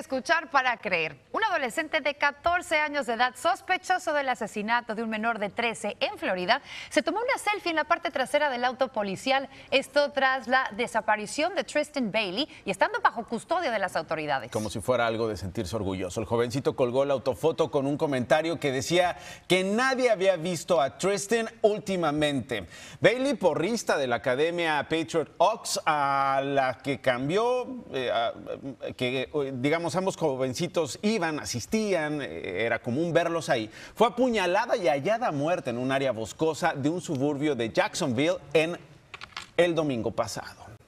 escuchar para creer. Un adolescente de 14 años de edad, sospechoso del asesinato de un menor de 13 en Florida, se tomó una selfie en la parte trasera del auto policial. Esto tras la desaparición de Tristan Bailey y estando bajo custodia de las autoridades. Como si fuera algo de sentirse orgulloso. El jovencito colgó la autofoto con un comentario que decía que nadie había visto a Tristan últimamente. Bailey, porrista de la Academia Patriot Ox, a la que cambió, eh, eh, que eh, digamos, ambos jovencitos iban, asistían, eh, era común verlos ahí, fue apuñalada y hallada muerta en un área boscosa de un suburbio de Jacksonville en el domingo pasado.